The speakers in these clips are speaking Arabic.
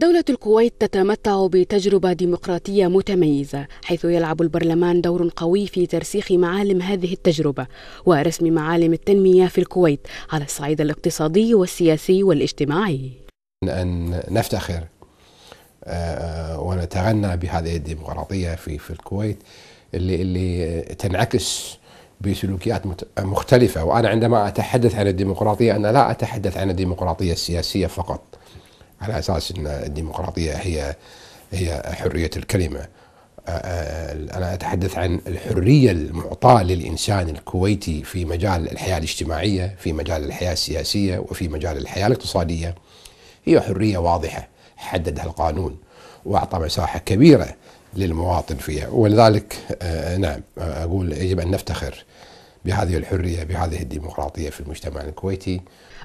دولة الكويت تتمتع بتجربة ديمقراطية متميزة حيث يلعب البرلمان دور قوي في ترسيخ معالم هذه التجربة ورسم معالم التنمية في الكويت على الصعيد الاقتصادي والسياسي والاجتماعي أن نفتخر آه، آه، ونتغنى بهذه الديمقراطية في في الكويت اللي اللي تنعكس بسلوكيات مختلفة وأنا عندما أتحدث عن الديمقراطية أنا لا أتحدث عن الديمقراطية السياسية فقط على اساس ان الديمقراطيه هي هي حريه الكلمه آه، آه، انا اتحدث عن الحريه المعطاه للانسان الكويتي في مجال الحياه الاجتماعيه، في مجال الحياه السياسيه وفي مجال الحياه الاقتصاديه هي حريه واضحه حددها القانون واعطى مساحه كبيره للمواطن فيها ولذلك آه، نعم اقول يجب ان نفتخر بهذه الحرية بهذه الديمقراطية في المجتمع الكويتي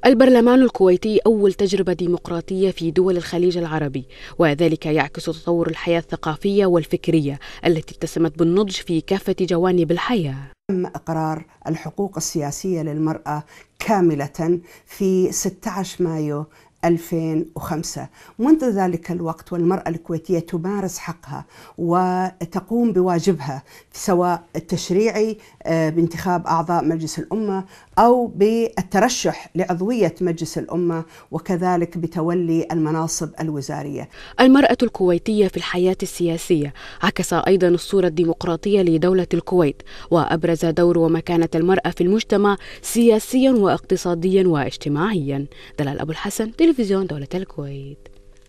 البرلمان الكويتي أول تجربة ديمقراطية في دول الخليج العربي وذلك يعكس تطور الحياة الثقافية والفكرية التي اتسمت بالنضج في كافة جوانب الحياة تم إقرار الحقوق السياسية للمرأة كاملة في 16 مايو 2005 منذ ذلك الوقت والمرأة الكويتية تمارس حقها وتقوم بواجبها سواء التشريعي آه، بانتخاب أعضاء مجلس الأمة أو بالترشح لعضوية مجلس الأمة وكذلك بتولي المناصب الوزارية المرأة الكويتية في الحياة السياسية عكس أيضا الصورة الديمقراطية لدولة الكويت وأبرز دور ومكانة المرأة في المجتمع سياسيا واقتصاديا واجتماعيا دلال أبو الحسن تلفزيون تلفزيون دولة الكويت